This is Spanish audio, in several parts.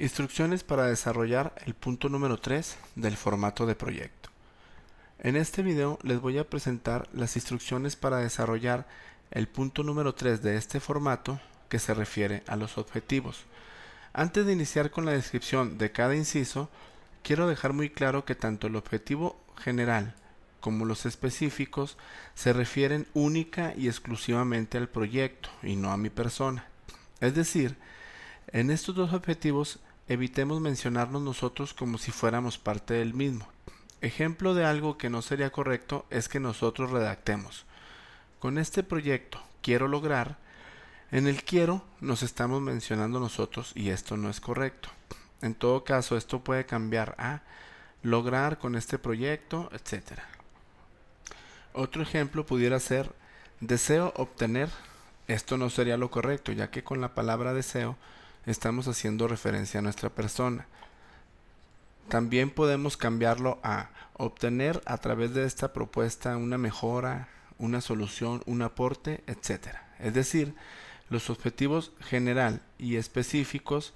Instrucciones para desarrollar el punto número 3 del formato de proyecto. En este video les voy a presentar las instrucciones para desarrollar el punto número 3 de este formato que se refiere a los objetivos. Antes de iniciar con la descripción de cada inciso, quiero dejar muy claro que tanto el objetivo general como los específicos se refieren única y exclusivamente al proyecto y no a mi persona. Es decir, en estos dos objetivos evitemos mencionarnos nosotros como si fuéramos parte del mismo. Ejemplo de algo que no sería correcto es que nosotros redactemos. Con este proyecto quiero lograr, en el quiero nos estamos mencionando nosotros y esto no es correcto. En todo caso, esto puede cambiar a lograr con este proyecto, etc. Otro ejemplo pudiera ser deseo obtener. Esto no sería lo correcto, ya que con la palabra deseo estamos haciendo referencia a nuestra persona. También podemos cambiarlo a obtener a través de esta propuesta una mejora, una solución, un aporte, etc. Es decir, los objetivos general y específicos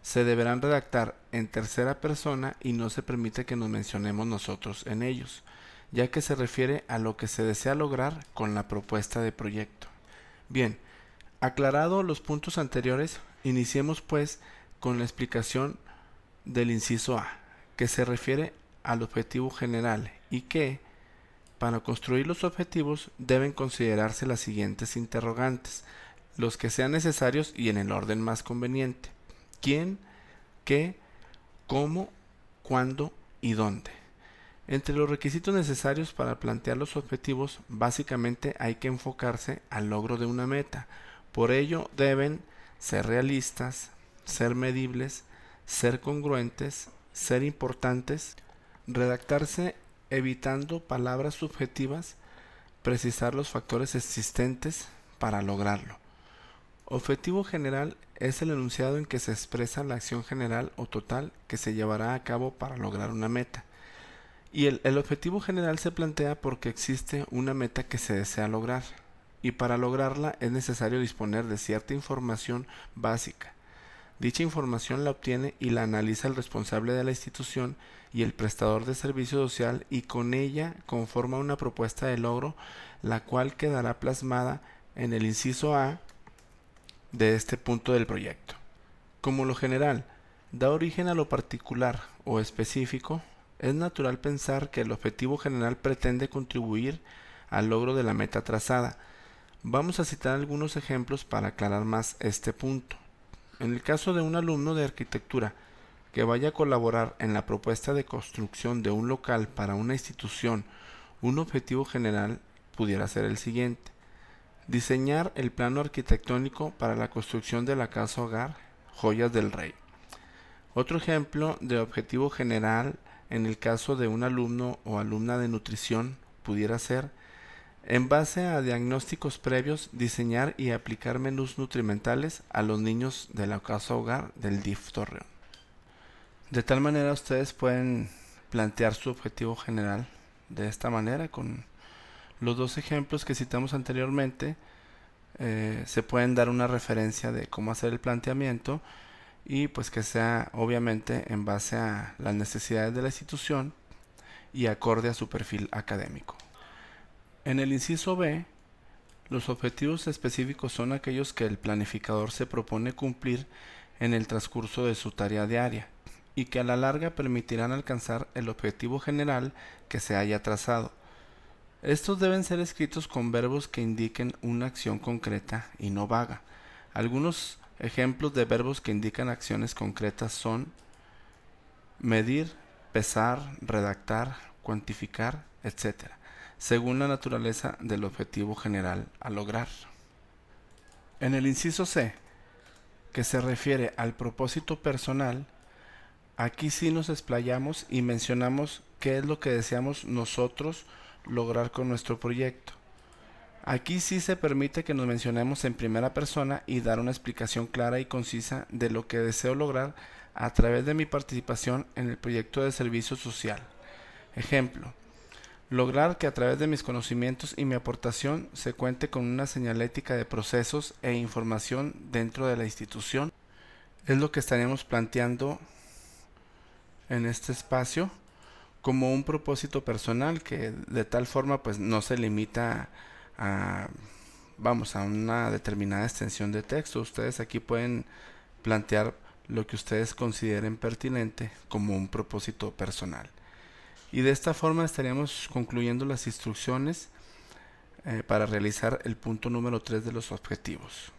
se deberán redactar en tercera persona y no se permite que nos mencionemos nosotros en ellos, ya que se refiere a lo que se desea lograr con la propuesta de proyecto. Bien, aclarado los puntos anteriores, Iniciemos pues con la explicación del inciso A, que se refiere al objetivo general y que, para construir los objetivos, deben considerarse las siguientes interrogantes, los que sean necesarios y en el orden más conveniente. ¿Quién? ¿Qué? ¿Cómo? ¿Cuándo? ¿Y dónde? Entre los requisitos necesarios para plantear los objetivos, básicamente hay que enfocarse al logro de una meta. Por ello deben ser realistas, ser medibles, ser congruentes, ser importantes, redactarse evitando palabras subjetivas, precisar los factores existentes para lograrlo. Objetivo general es el enunciado en que se expresa la acción general o total que se llevará a cabo para lograr una meta. Y el, el objetivo general se plantea porque existe una meta que se desea lograr y para lograrla es necesario disponer de cierta información básica. Dicha información la obtiene y la analiza el responsable de la institución y el prestador de servicio social y con ella conforma una propuesta de logro la cual quedará plasmada en el inciso A de este punto del proyecto. Como lo general da origen a lo particular o específico, es natural pensar que el objetivo general pretende contribuir al logro de la meta trazada, Vamos a citar algunos ejemplos para aclarar más este punto. En el caso de un alumno de arquitectura que vaya a colaborar en la propuesta de construcción de un local para una institución, un objetivo general pudiera ser el siguiente. Diseñar el plano arquitectónico para la construcción de la casa hogar Joyas del Rey. Otro ejemplo de objetivo general en el caso de un alumno o alumna de nutrición pudiera ser en base a diagnósticos previos, diseñar y aplicar menús nutrimentales a los niños de la casa hogar del DIF Torreón. De tal manera ustedes pueden plantear su objetivo general de esta manera con los dos ejemplos que citamos anteriormente. Eh, se pueden dar una referencia de cómo hacer el planteamiento y pues que sea obviamente en base a las necesidades de la institución y acorde a su perfil académico. En el inciso B, los objetivos específicos son aquellos que el planificador se propone cumplir en el transcurso de su tarea diaria y que a la larga permitirán alcanzar el objetivo general que se haya trazado. Estos deben ser escritos con verbos que indiquen una acción concreta y no vaga. Algunos ejemplos de verbos que indican acciones concretas son medir, pesar, redactar, cuantificar, etc según la naturaleza del objetivo general a lograr. En el inciso C, que se refiere al propósito personal, aquí sí nos explayamos y mencionamos qué es lo que deseamos nosotros lograr con nuestro proyecto. Aquí sí se permite que nos mencionemos en primera persona y dar una explicación clara y concisa de lo que deseo lograr a través de mi participación en el proyecto de servicio social. Ejemplo, Lograr que a través de mis conocimientos y mi aportación se cuente con una señalética de procesos e información dentro de la institución es lo que estaríamos planteando en este espacio como un propósito personal que de tal forma pues no se limita a vamos a una determinada extensión de texto ustedes aquí pueden plantear lo que ustedes consideren pertinente como un propósito personal y de esta forma estaríamos concluyendo las instrucciones eh, para realizar el punto número 3 de los objetivos.